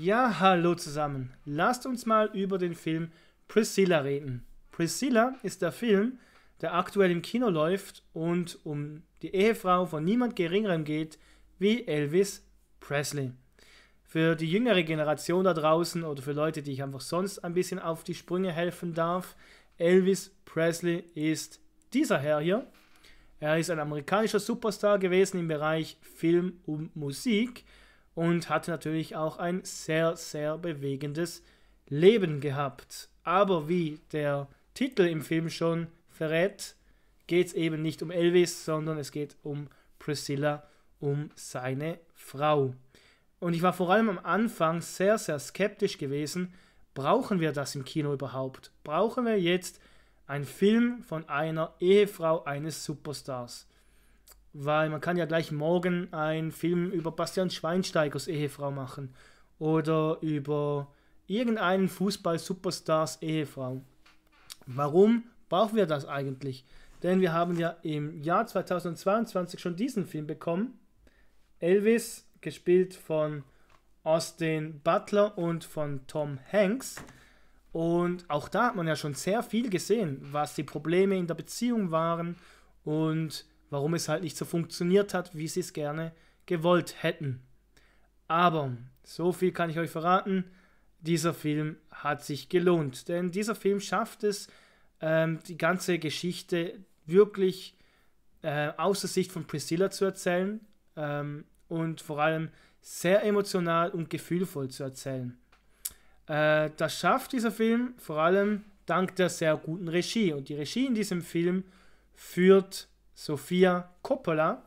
Ja, hallo zusammen. Lasst uns mal über den Film Priscilla reden. Priscilla ist der Film, der aktuell im Kino läuft und um die Ehefrau von niemand Geringerem geht wie Elvis Presley. Für die jüngere Generation da draußen oder für Leute, die ich einfach sonst ein bisschen auf die Sprünge helfen darf, Elvis Presley ist dieser Herr hier. Er ist ein amerikanischer Superstar gewesen im Bereich Film und Musik und hatte natürlich auch ein sehr, sehr bewegendes Leben gehabt. Aber wie der Titel im Film schon verrät, geht es eben nicht um Elvis, sondern es geht um Priscilla, um seine Frau. Und ich war vor allem am Anfang sehr, sehr skeptisch gewesen, brauchen wir das im Kino überhaupt? Brauchen wir jetzt einen Film von einer Ehefrau eines Superstars? weil man kann ja gleich morgen einen Film über Bastian Schweinsteigers Ehefrau machen oder über irgendeinen Fußball-Superstars Ehefrau. Warum brauchen wir das eigentlich? Denn wir haben ja im Jahr 2022 schon diesen Film bekommen. Elvis, gespielt von Austin Butler und von Tom Hanks. Und auch da hat man ja schon sehr viel gesehen, was die Probleme in der Beziehung waren und warum es halt nicht so funktioniert hat, wie sie es gerne gewollt hätten. Aber so viel kann ich euch verraten, dieser Film hat sich gelohnt, denn dieser Film schafft es, ähm, die ganze Geschichte wirklich äh, aus der Sicht von Priscilla zu erzählen ähm, und vor allem sehr emotional und gefühlvoll zu erzählen. Äh, das schafft dieser Film vor allem dank der sehr guten Regie und die Regie in diesem Film führt Sofia Coppola.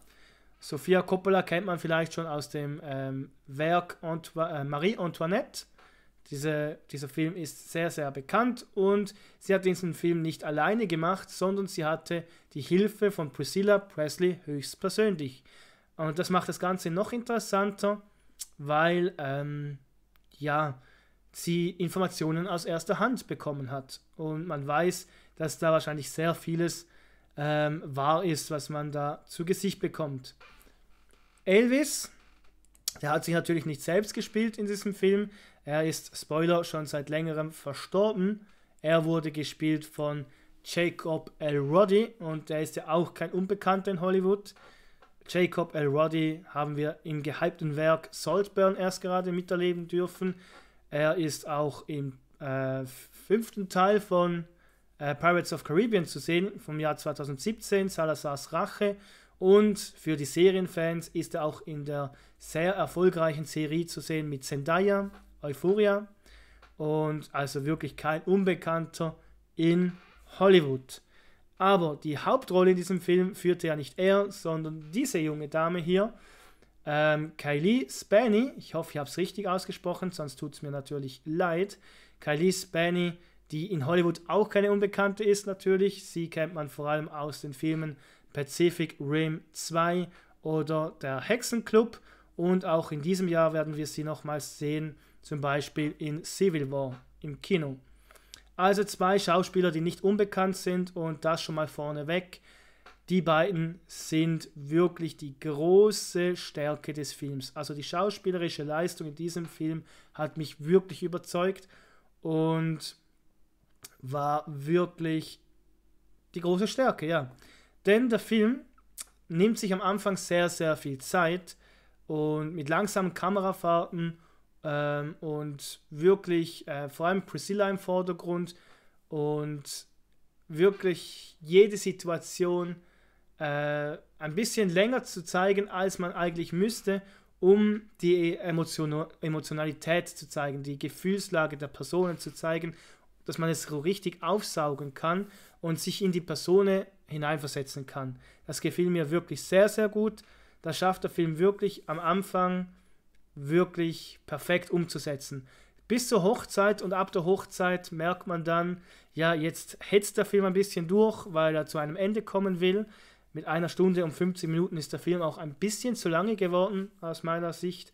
Sofia Coppola kennt man vielleicht schon aus dem ähm, Werk Anto äh, Marie Antoinette. Diese, dieser Film ist sehr, sehr bekannt und sie hat diesen Film nicht alleine gemacht, sondern sie hatte die Hilfe von Priscilla Presley höchstpersönlich. Und das macht das Ganze noch interessanter, weil ähm, ja, sie Informationen aus erster Hand bekommen hat. Und man weiß, dass da wahrscheinlich sehr vieles ähm, wahr ist, was man da zu Gesicht bekommt. Elvis, der hat sich natürlich nicht selbst gespielt in diesem Film. Er ist, Spoiler, schon seit längerem verstorben. Er wurde gespielt von Jacob L. Roddy und der ist ja auch kein Unbekannter in Hollywood. Jacob L. Roddy haben wir im gehypten Werk Saltburn erst gerade miterleben dürfen. Er ist auch im äh, fünften Teil von äh, Pirates of Caribbean zu sehen vom Jahr 2017, Salazars Rache. Und für die Serienfans ist er auch in der sehr erfolgreichen Serie zu sehen mit Zendaya, Euphoria. Und also wirklich kein Unbekannter in Hollywood. Aber die Hauptrolle in diesem Film führte ja nicht er, sondern diese junge Dame hier, ähm, Kylie Spanny. Ich hoffe, ich habe es richtig ausgesprochen, sonst tut es mir natürlich leid. Kylie Spanny die in Hollywood auch keine Unbekannte ist natürlich. Sie kennt man vor allem aus den Filmen Pacific Rim 2 oder der Hexenclub. Und auch in diesem Jahr werden wir sie nochmals sehen, zum Beispiel in Civil War im Kino. Also zwei Schauspieler, die nicht unbekannt sind und das schon mal vorneweg. Die beiden sind wirklich die große Stärke des Films. Also die schauspielerische Leistung in diesem Film hat mich wirklich überzeugt und war wirklich die große Stärke, ja. Denn der Film nimmt sich am Anfang sehr, sehr viel Zeit und mit langsamen Kamerafahrten ähm, und wirklich äh, vor allem Priscilla im Vordergrund und wirklich jede Situation äh, ein bisschen länger zu zeigen, als man eigentlich müsste, um die Emotion Emotionalität zu zeigen, die Gefühlslage der Personen zu zeigen dass man es so richtig aufsaugen kann und sich in die Person hineinversetzen kann. Das gefiel mir wirklich sehr, sehr gut. Das schafft der Film wirklich am Anfang wirklich perfekt umzusetzen. Bis zur Hochzeit und ab der Hochzeit merkt man dann, ja, jetzt hetzt der Film ein bisschen durch, weil er zu einem Ende kommen will. Mit einer Stunde und 15 Minuten ist der Film auch ein bisschen zu lange geworden, aus meiner Sicht.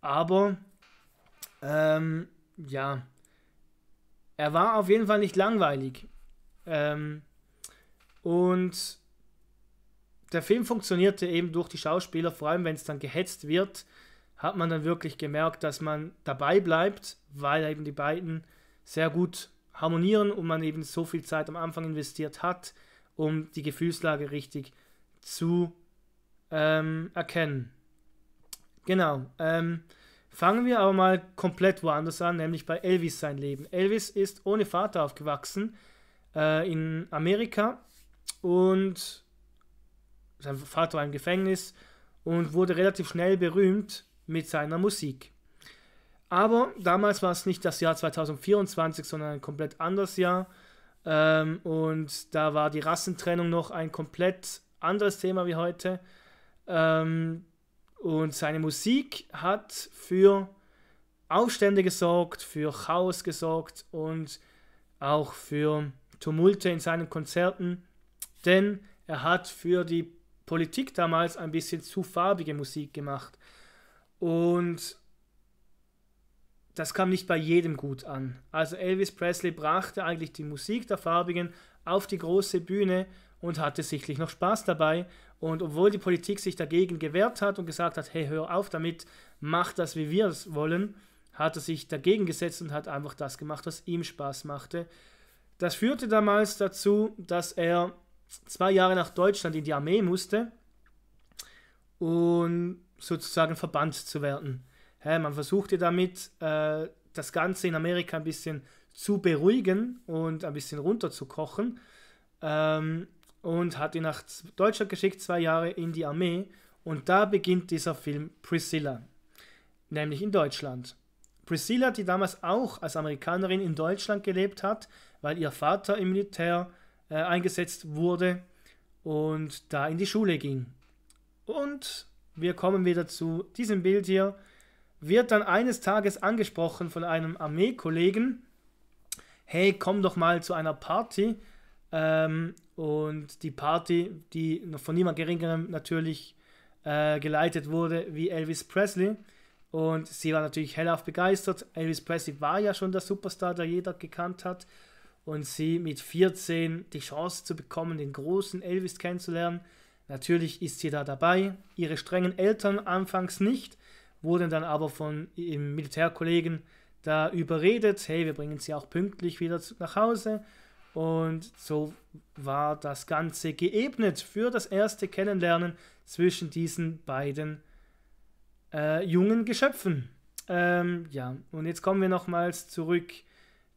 Aber, ähm, ja, er war auf jeden Fall nicht langweilig. Ähm, und der Film funktionierte eben durch die Schauspieler, vor allem wenn es dann gehetzt wird, hat man dann wirklich gemerkt, dass man dabei bleibt, weil eben die beiden sehr gut harmonieren und man eben so viel Zeit am Anfang investiert hat, um die Gefühlslage richtig zu ähm, erkennen. Genau. Ähm, Fangen wir aber mal komplett woanders an, nämlich bei Elvis sein Leben. Elvis ist ohne Vater aufgewachsen äh, in Amerika und sein Vater war im Gefängnis und wurde relativ schnell berühmt mit seiner Musik. Aber damals war es nicht das Jahr 2024, sondern ein komplett anderes Jahr. Ähm, und da war die Rassentrennung noch ein komplett anderes Thema wie heute. Ähm, und seine Musik hat für Aufstände gesorgt, für Chaos gesorgt und auch für Tumulte in seinen Konzerten, denn er hat für die Politik damals ein bisschen zu farbige Musik gemacht. Und das kam nicht bei jedem gut an. Also Elvis Presley brachte eigentlich die Musik der Farbigen auf die große Bühne und hatte sichtlich noch Spaß dabei und obwohl die Politik sich dagegen gewehrt hat und gesagt hat, hey, hör auf damit, mach das, wie wir es wollen, hat er sich dagegen gesetzt und hat einfach das gemacht, was ihm Spaß machte. Das führte damals dazu, dass er zwei Jahre nach Deutschland in die Armee musste, um sozusagen verbannt zu werden. Hey, man versuchte damit, äh, das Ganze in Amerika ein bisschen zu beruhigen und ein bisschen runterzukochen. Ähm, und hat ihn nach Deutschland geschickt, zwei Jahre in die Armee. Und da beginnt dieser Film Priscilla, nämlich in Deutschland. Priscilla, die damals auch als Amerikanerin in Deutschland gelebt hat, weil ihr Vater im Militär äh, eingesetzt wurde und da in die Schule ging. Und wir kommen wieder zu diesem Bild hier, wird dann eines Tages angesprochen von einem Armeekollegen, hey, komm doch mal zu einer Party ähm, und die Party, die von niemand geringerem natürlich äh, geleitet wurde wie Elvis Presley. Und sie war natürlich hellauf begeistert. Elvis Presley war ja schon der Superstar, der jeder gekannt hat. Und sie mit 14 die Chance zu bekommen, den großen Elvis kennenzulernen. Natürlich ist sie da dabei. Ihre strengen Eltern anfangs nicht, wurden dann aber von ihrem Militärkollegen da überredet, hey, wir bringen sie auch pünktlich wieder nach Hause. Und so war das Ganze geebnet für das erste Kennenlernen zwischen diesen beiden äh, jungen Geschöpfen. Ähm, ja, und jetzt kommen wir nochmals zurück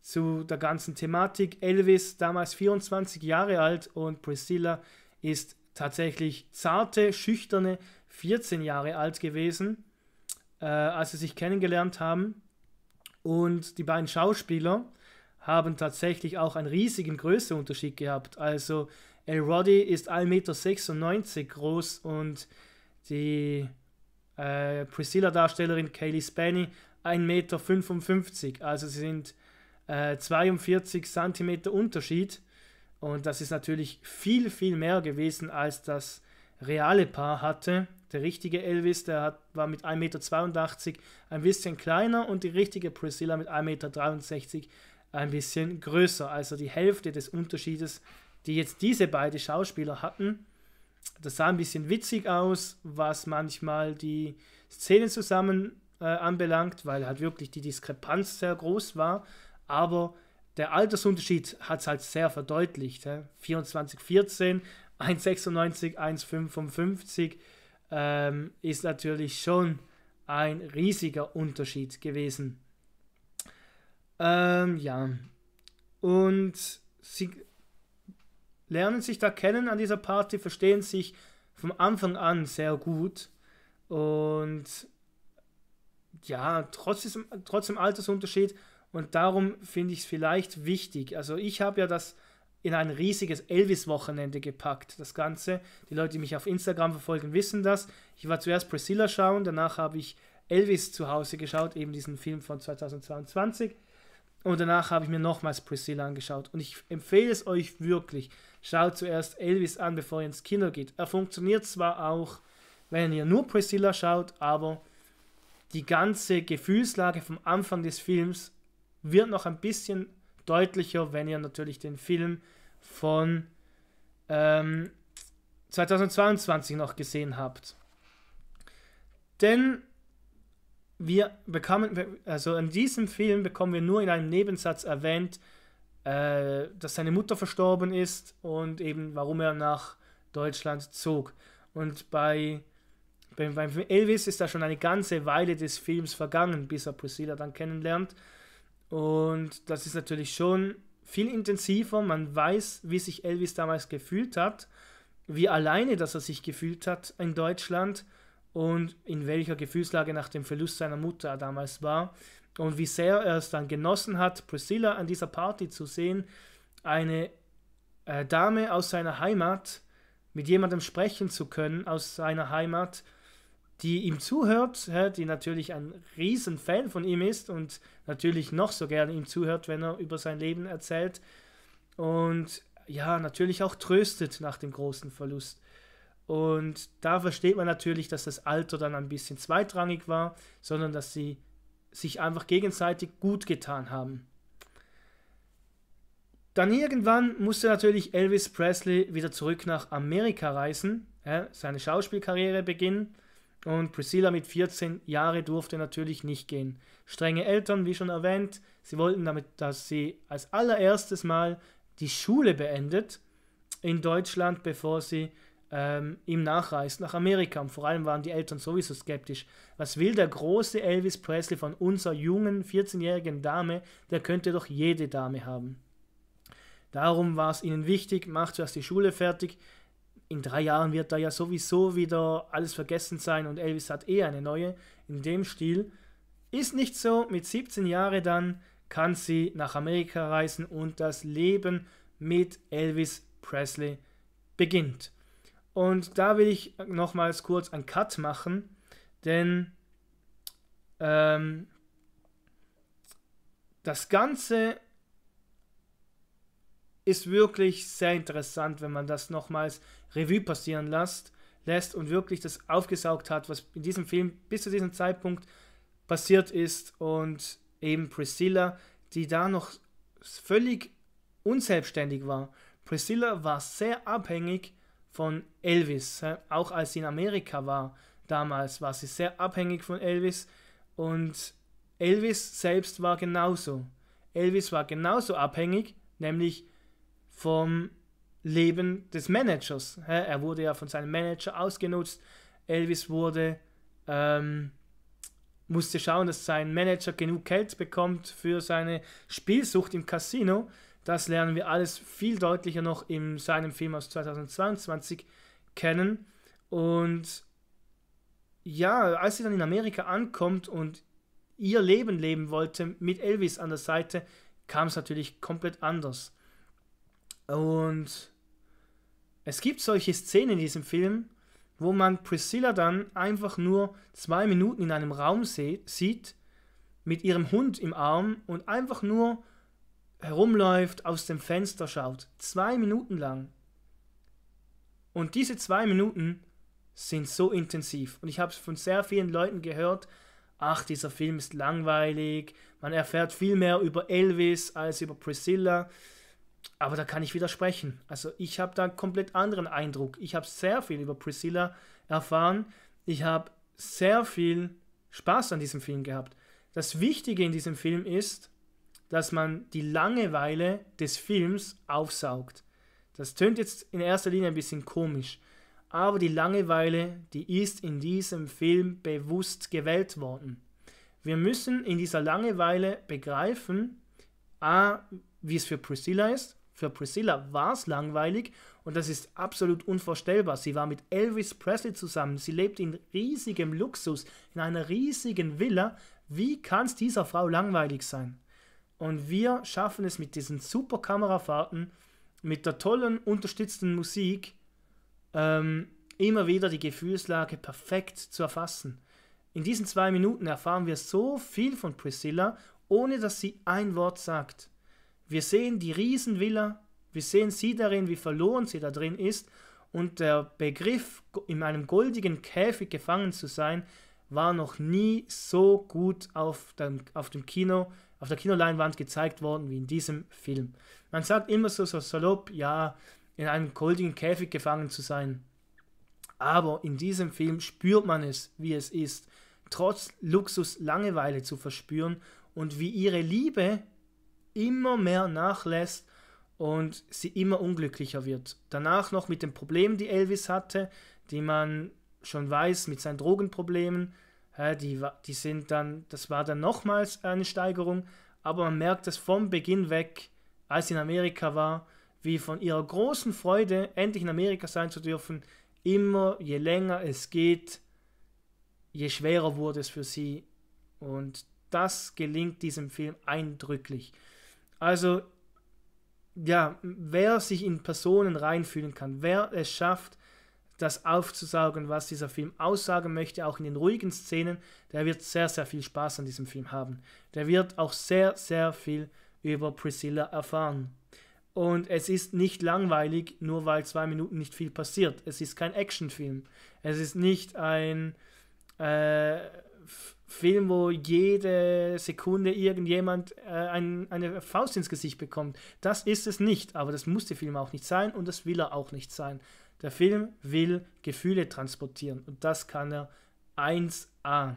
zu der ganzen Thematik. Elvis, damals 24 Jahre alt, und Priscilla ist tatsächlich zarte, schüchterne 14 Jahre alt gewesen, äh, als sie sich kennengelernt haben. Und die beiden Schauspieler, haben tatsächlich auch einen riesigen Größeunterschied gehabt. Also El Roddy ist 1,96 Meter groß und die äh, Priscilla-Darstellerin Kaylee Spanny 1,55 Meter. Also sie sind äh, 42 Zentimeter Unterschied. Und das ist natürlich viel, viel mehr gewesen, als das reale Paar hatte. Der richtige Elvis, der hat, war mit 1,82 Meter ein bisschen kleiner und die richtige Priscilla mit 1,63 Meter ein bisschen größer. Also die Hälfte des Unterschiedes, die jetzt diese beiden Schauspieler hatten. Das sah ein bisschen witzig aus, was manchmal die Szenen zusammen äh, anbelangt, weil halt wirklich die Diskrepanz sehr groß war. Aber der Altersunterschied hat es halt sehr verdeutlicht. 24, 14, 1,96, 1,55 ähm, ist natürlich schon ein riesiger Unterschied gewesen. Ähm, ja. Und sie lernen sich da kennen an dieser Party, verstehen sich vom Anfang an sehr gut. Und ja, trotz diesem, trotz dem Altersunterschied. Und darum finde ich es vielleicht wichtig. Also ich habe ja das in ein riesiges Elvis-Wochenende gepackt, das Ganze. Die Leute, die mich auf Instagram verfolgen, wissen das. Ich war zuerst Priscilla schauen, danach habe ich Elvis zu Hause geschaut, eben diesen Film von 2022. Und danach habe ich mir nochmals Priscilla angeschaut. Und ich empfehle es euch wirklich. Schaut zuerst Elvis an, bevor ihr ins Kino geht. Er funktioniert zwar auch, wenn ihr nur Priscilla schaut, aber die ganze Gefühlslage vom Anfang des Films wird noch ein bisschen deutlicher, wenn ihr natürlich den Film von ähm, 2022 noch gesehen habt. Denn wir bekommen, also in diesem Film bekommen wir nur in einem Nebensatz erwähnt, äh, dass seine Mutter verstorben ist und eben warum er nach Deutschland zog. Und bei, bei, bei Elvis ist da schon eine ganze Weile des Films vergangen, bis er Priscilla dann kennenlernt. Und das ist natürlich schon viel intensiver. Man weiß, wie sich Elvis damals gefühlt hat, wie alleine, dass er sich gefühlt hat in Deutschland und in welcher Gefühlslage nach dem Verlust seiner Mutter er damals war und wie sehr er es dann genossen hat, Priscilla an dieser Party zu sehen, eine äh, Dame aus seiner Heimat, mit jemandem sprechen zu können aus seiner Heimat, die ihm zuhört, die natürlich ein riesen Fan von ihm ist und natürlich noch so gerne ihm zuhört, wenn er über sein Leben erzählt und ja, natürlich auch tröstet nach dem großen Verlust. Und da versteht man natürlich, dass das Alter dann ein bisschen zweitrangig war, sondern dass sie sich einfach gegenseitig gut getan haben. Dann irgendwann musste natürlich Elvis Presley wieder zurück nach Amerika reisen, ja, seine Schauspielkarriere beginnen und Priscilla mit 14 Jahren durfte natürlich nicht gehen. Strenge Eltern, wie schon erwähnt, sie wollten damit, dass sie als allererstes Mal die Schule beendet in Deutschland, bevor sie ähm, ihm nachreist nach Amerika. Und vor allem waren die Eltern sowieso skeptisch. Was will der große Elvis Presley von unserer jungen 14-jährigen Dame? Der könnte doch jede Dame haben. Darum war es ihnen wichtig, macht zuerst die Schule fertig. In drei Jahren wird da ja sowieso wieder alles vergessen sein und Elvis hat eh eine neue in dem Stil. Ist nicht so, mit 17 Jahren dann kann sie nach Amerika reisen und das Leben mit Elvis Presley beginnt. Und da will ich nochmals kurz einen Cut machen, denn ähm, das Ganze ist wirklich sehr interessant, wenn man das nochmals Revue passieren lässt, lässt und wirklich das aufgesaugt hat, was in diesem Film bis zu diesem Zeitpunkt passiert ist und eben Priscilla, die da noch völlig unselbstständig war. Priscilla war sehr abhängig von Elvis. Auch als sie in Amerika war damals, war sie sehr abhängig von Elvis und Elvis selbst war genauso. Elvis war genauso abhängig, nämlich vom Leben des Managers. Er wurde ja von seinem Manager ausgenutzt. Elvis wurde ähm, musste schauen, dass sein Manager genug Geld bekommt für seine Spielsucht im Casino das lernen wir alles viel deutlicher noch in seinem Film aus 2022 kennen. Und ja, als sie dann in Amerika ankommt und ihr Leben leben wollte mit Elvis an der Seite, kam es natürlich komplett anders. Und es gibt solche Szenen in diesem Film, wo man Priscilla dann einfach nur zwei Minuten in einem Raum sieht, mit ihrem Hund im Arm und einfach nur herumläuft, aus dem Fenster schaut. Zwei Minuten lang. Und diese zwei Minuten sind so intensiv. Und ich habe es von sehr vielen Leuten gehört, ach, dieser Film ist langweilig, man erfährt viel mehr über Elvis als über Priscilla. Aber da kann ich widersprechen. Also ich habe da einen komplett anderen Eindruck. Ich habe sehr viel über Priscilla erfahren. Ich habe sehr viel Spaß an diesem Film gehabt. Das Wichtige in diesem Film ist, dass man die Langeweile des Films aufsaugt. Das tönt jetzt in erster Linie ein bisschen komisch, aber die Langeweile, die ist in diesem Film bewusst gewählt worden. Wir müssen in dieser Langeweile begreifen, a, wie es für Priscilla ist. Für Priscilla war es langweilig und das ist absolut unvorstellbar. Sie war mit Elvis Presley zusammen, sie lebt in riesigem Luxus, in einer riesigen Villa. Wie kann es dieser Frau langweilig sein? Und wir schaffen es mit diesen super Kamerafahrten, mit der tollen, unterstützten Musik, ähm, immer wieder die Gefühlslage perfekt zu erfassen. In diesen zwei Minuten erfahren wir so viel von Priscilla, ohne dass sie ein Wort sagt. Wir sehen die Riesenvilla, wir sehen sie darin, wie verloren sie da drin ist, und der Begriff, in einem goldigen Käfig gefangen zu sein, war noch nie so gut auf dem, auf dem Kino auf der Kinoleinwand gezeigt worden wie in diesem Film. Man sagt immer so, so salopp, ja, in einem goldigen Käfig gefangen zu sein. Aber in diesem Film spürt man es, wie es ist, trotz Luxus Langeweile zu verspüren und wie ihre Liebe immer mehr nachlässt und sie immer unglücklicher wird. Danach noch mit den Problemen, die Elvis hatte, die man schon weiß mit seinen Drogenproblemen, ja, die, die sind dann, das war dann nochmals eine Steigerung, aber man merkt es vom Beginn weg, als sie in Amerika war, wie von ihrer großen Freude, endlich in Amerika sein zu dürfen, immer je länger es geht, je schwerer wurde es für sie. Und das gelingt diesem Film eindrücklich. Also, ja, wer sich in Personen reinfühlen kann, wer es schafft, das aufzusaugen, was dieser Film aussagen möchte, auch in den ruhigen Szenen. Der wird sehr, sehr viel Spaß an diesem Film haben. Der wird auch sehr, sehr viel über Priscilla erfahren. Und es ist nicht langweilig, nur weil zwei Minuten nicht viel passiert. Es ist kein Actionfilm. Es ist nicht ein äh, Film, wo jede Sekunde irgendjemand äh, ein, eine Faust ins Gesicht bekommt. Das ist es nicht, aber das muss der Film auch nicht sein und das will er auch nicht sein. Der Film will Gefühle transportieren und das kann er 1a.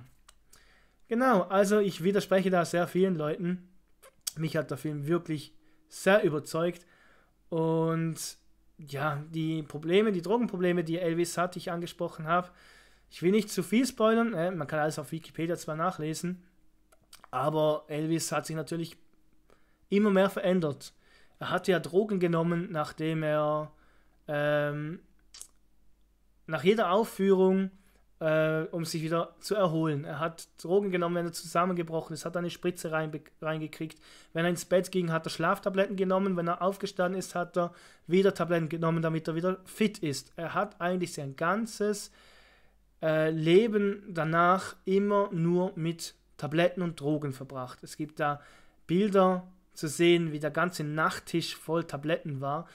Genau, also ich widerspreche da sehr vielen Leuten. Mich hat der Film wirklich sehr überzeugt und ja, die Probleme, die Drogenprobleme, die Elvis hat, die ich angesprochen habe. Ich will nicht zu viel spoilern, äh, man kann alles auf Wikipedia zwar nachlesen, aber Elvis hat sich natürlich immer mehr verändert. Er hatte ja Drogen genommen, nachdem er ähm, nach jeder Aufführung, äh, um sich wieder zu erholen. Er hat Drogen genommen, wenn er zusammengebrochen ist, hat eine Spritze rein, reingekriegt. Wenn er ins Bett ging, hat er Schlaftabletten genommen. Wenn er aufgestanden ist, hat er wieder Tabletten genommen, damit er wieder fit ist. Er hat eigentlich sein ganzes äh, Leben danach immer nur mit Tabletten und Drogen verbracht. Es gibt da Bilder zu sehen, wie der ganze Nachttisch voll Tabletten war.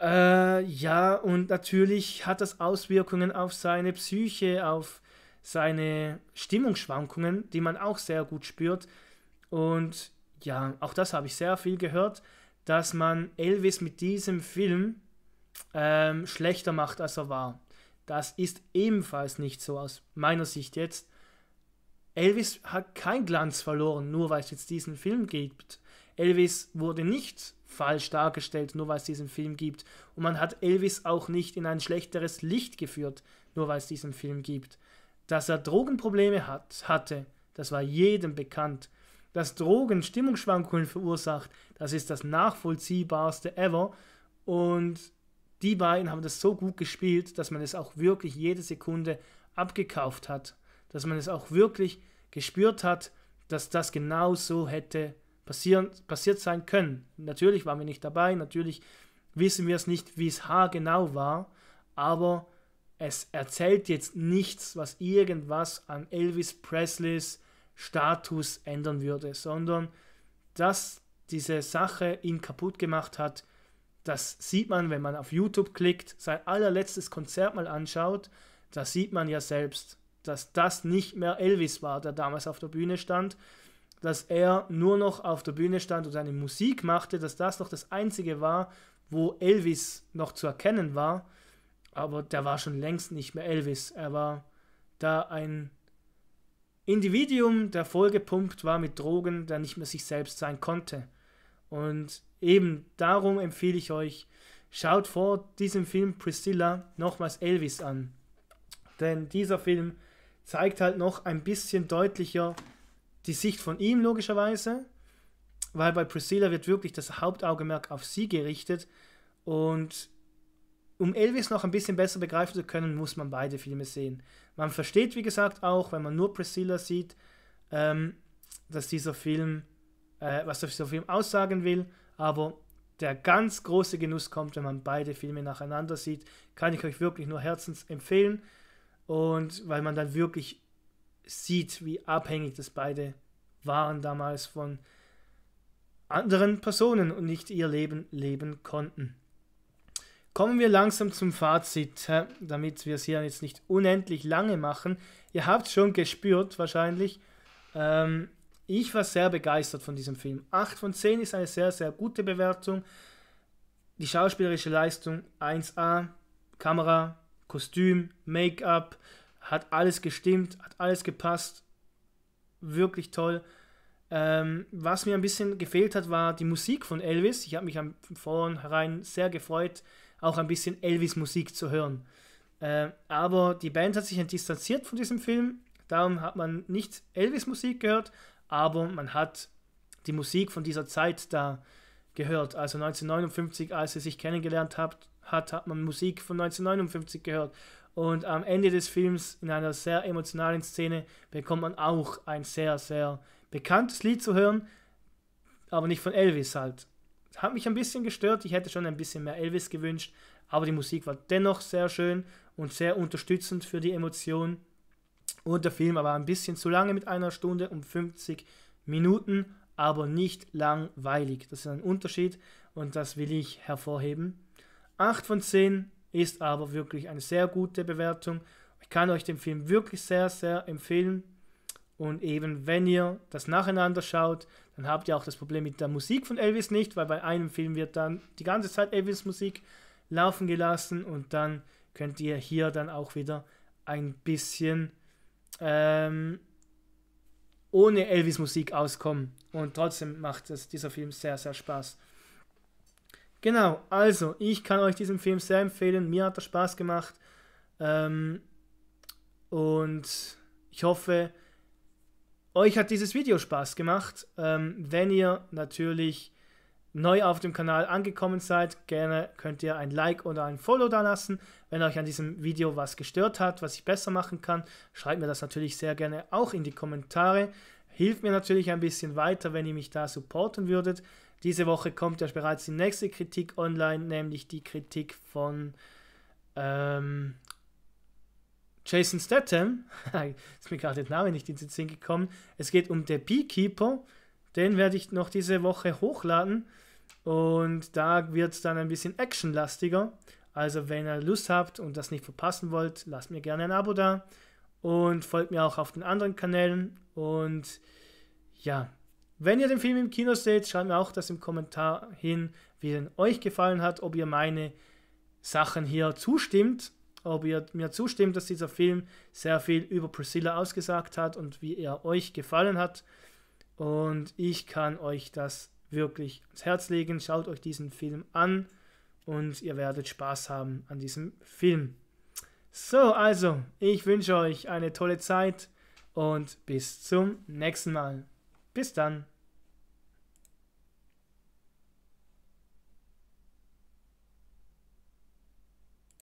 Äh, ja, und natürlich hat das Auswirkungen auf seine Psyche, auf seine Stimmungsschwankungen, die man auch sehr gut spürt. Und ja, auch das habe ich sehr viel gehört, dass man Elvis mit diesem Film ähm, schlechter macht, als er war. Das ist ebenfalls nicht so aus meiner Sicht jetzt. Elvis hat keinen Glanz verloren, nur weil es jetzt diesen Film gibt. Elvis wurde nicht falsch dargestellt, nur weil es diesen Film gibt. Und man hat Elvis auch nicht in ein schlechteres Licht geführt, nur weil es diesen Film gibt. Dass er Drogenprobleme hat, hatte, das war jedem bekannt. Dass Drogen Stimmungsschwankungen verursacht, das ist das nachvollziehbarste ever. Und die beiden haben das so gut gespielt, dass man es auch wirklich jede Sekunde abgekauft hat. Dass man es auch wirklich gespürt hat, dass das genau so hätte passieren, passiert sein können. Natürlich waren wir nicht dabei, natürlich wissen wir es nicht, wie es haargenau war, aber es erzählt jetzt nichts, was irgendwas an Elvis Presleys Status ändern würde, sondern dass diese Sache ihn kaputt gemacht hat, das sieht man, wenn man auf YouTube klickt, sein allerletztes Konzert mal anschaut, da sieht man ja selbst, dass das nicht mehr Elvis war, der damals auf der Bühne stand, dass er nur noch auf der Bühne stand und seine Musik machte, dass das noch das Einzige war, wo Elvis noch zu erkennen war. Aber der war schon längst nicht mehr Elvis. Er war da ein Individuum, der vollgepumpt war mit Drogen, der nicht mehr sich selbst sein konnte. Und eben darum empfehle ich euch, schaut vor diesem Film Priscilla nochmals Elvis an. Denn dieser Film zeigt halt noch ein bisschen deutlicher, die Sicht von ihm logischerweise, weil bei Priscilla wird wirklich das Hauptaugenmerk auf sie gerichtet und um Elvis noch ein bisschen besser begreifen zu können, muss man beide Filme sehen. Man versteht, wie gesagt, auch, wenn man nur Priscilla sieht, ähm, dass dieser Film, äh, was dieser Film aussagen will, aber der ganz große Genuss kommt, wenn man beide Filme nacheinander sieht, kann ich euch wirklich nur herzens empfehlen und weil man dann wirklich sieht, wie abhängig das beide waren damals von anderen Personen und nicht ihr Leben leben konnten. Kommen wir langsam zum Fazit, damit wir es hier jetzt nicht unendlich lange machen. Ihr habt schon gespürt wahrscheinlich. Ähm, ich war sehr begeistert von diesem Film. 8 von 10 ist eine sehr, sehr gute Bewertung. Die schauspielerische Leistung 1A, Kamera, Kostüm, Make-up, hat alles gestimmt, hat alles gepasst. Wirklich toll. Ähm, was mir ein bisschen gefehlt hat, war die Musik von Elvis. Ich habe mich am vornherein sehr gefreut, auch ein bisschen Elvis-Musik zu hören. Äh, aber die Band hat sich distanziert von diesem Film. Darum hat man nicht Elvis-Musik gehört, aber man hat die Musik von dieser Zeit da gehört. Also 1959, als sie sich kennengelernt hat, hat, hat man Musik von 1959 gehört. Und am Ende des Films, in einer sehr emotionalen Szene, bekommt man auch ein sehr, sehr bekanntes Lied zu hören, aber nicht von Elvis halt. Hat mich ein bisschen gestört, ich hätte schon ein bisschen mehr Elvis gewünscht, aber die Musik war dennoch sehr schön und sehr unterstützend für die Emotionen. Und der Film war ein bisschen zu lange mit einer Stunde um 50 Minuten, aber nicht langweilig. Das ist ein Unterschied und das will ich hervorheben. 8 von 10 ist aber wirklich eine sehr gute Bewertung. Ich kann euch den Film wirklich sehr, sehr empfehlen. Und eben, wenn ihr das nacheinander schaut, dann habt ihr auch das Problem mit der Musik von Elvis nicht, weil bei einem Film wird dann die ganze Zeit Elvis Musik laufen gelassen und dann könnt ihr hier dann auch wieder ein bisschen ähm, ohne Elvis Musik auskommen. Und trotzdem macht es dieser Film sehr, sehr Spaß. Genau, also ich kann euch diesen Film sehr empfehlen. Mir hat er Spaß gemacht. Ähm, und ich hoffe, euch hat dieses Video Spaß gemacht. Ähm, wenn ihr natürlich neu auf dem Kanal angekommen seid, gerne könnt ihr ein Like oder ein Follow da lassen. Wenn euch an diesem Video was gestört hat, was ich besser machen kann, schreibt mir das natürlich sehr gerne auch in die Kommentare. Hilft mir natürlich ein bisschen weiter, wenn ihr mich da supporten würdet. Diese Woche kommt ja bereits die nächste Kritik online, nämlich die Kritik von ähm, Jason Statham. ist mir gerade der Name nicht in den Sinn gekommen. Es geht um The Beekeeper. Den werde ich noch diese Woche hochladen. Und da wird es dann ein bisschen actionlastiger. Also wenn ihr Lust habt und das nicht verpassen wollt, lasst mir gerne ein Abo da. Und folgt mir auch auf den anderen Kanälen. Und ja, wenn ihr den Film im Kino seht, schreibt mir auch das im Kommentar hin, wie er euch gefallen hat, ob ihr meine Sachen hier zustimmt, ob ihr mir zustimmt, dass dieser Film sehr viel über Priscilla ausgesagt hat und wie er euch gefallen hat. Und ich kann euch das wirklich ans Herz legen. Schaut euch diesen Film an und ihr werdet Spaß haben an diesem Film. So, also, ich wünsche euch eine tolle Zeit und bis zum nächsten Mal. Bis dann.